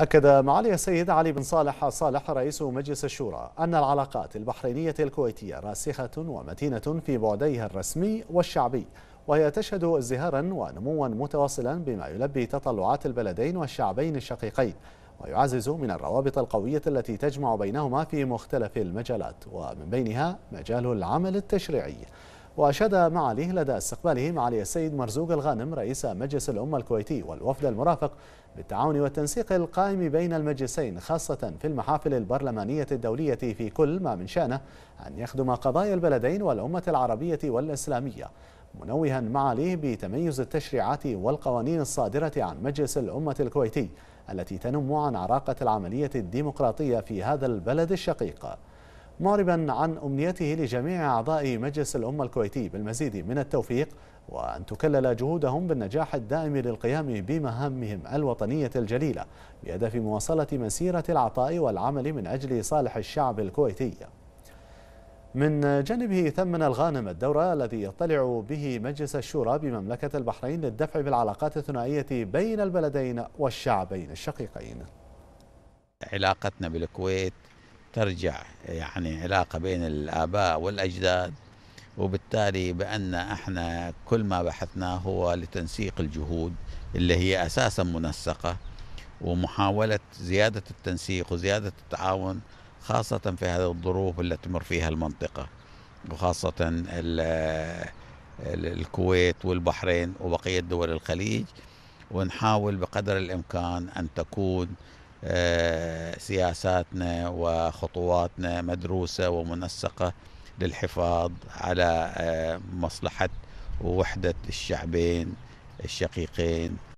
أكد معالي السيد علي بن صالح صالح رئيس مجلس الشورى أن العلاقات البحرينية الكويتية راسخة ومتينة في بعديها الرسمي والشعبي وهي تشهد ازدهارا ونموا متواصلا بما يلبي تطلعات البلدين والشعبين الشقيقين ويعزز من الروابط القوية التي تجمع بينهما في مختلف المجالات ومن بينها مجال العمل التشريعي وأشاد معاليه لدى استقباله معالي السيد مرزوق الغانم رئيس مجلس الأمة الكويتي والوفد المرافق بالتعاون والتنسيق القائم بين المجلسين خاصة في المحافل البرلمانية الدولية في كل ما من شأنه أن يخدم قضايا البلدين والأمة العربية والإسلامية منوها معاليه بتميز التشريعات والقوانين الصادرة عن مجلس الأمة الكويتي التي تنم عن عراقة العملية الديمقراطية في هذا البلد الشقيق معربا عن أمنيته لجميع أعضاء مجلس الأمة الكويتي بالمزيد من التوفيق وأن تكلل جهودهم بالنجاح الدائم للقيام بمهامهم الوطنية الجليلة بهدف مواصلة مسيرة العطاء والعمل من أجل صالح الشعب الكويتي من جانبه ثمن الغانم الدورة الذي يطلع به مجلس الشورى بمملكة البحرين للدفع بالعلاقات الثنائية بين البلدين والشعبين الشقيقين علاقتنا بالكويت ترجع يعني علاقة بين الآباء والأجداد وبالتالي بأن احنا كل ما بحثناه هو لتنسيق الجهود اللي هي أساسا منسقة ومحاولة زيادة التنسيق وزيادة التعاون خاصة في هذه الظروف اللي تمر فيها المنطقة وخاصة الكويت والبحرين وبقية دول الخليج ونحاول بقدر الإمكان أن تكون آه، سياساتنا وخطواتنا مدروسة ومنسقة للحفاظ على آه، مصلحة ووحده الشعبين الشقيقين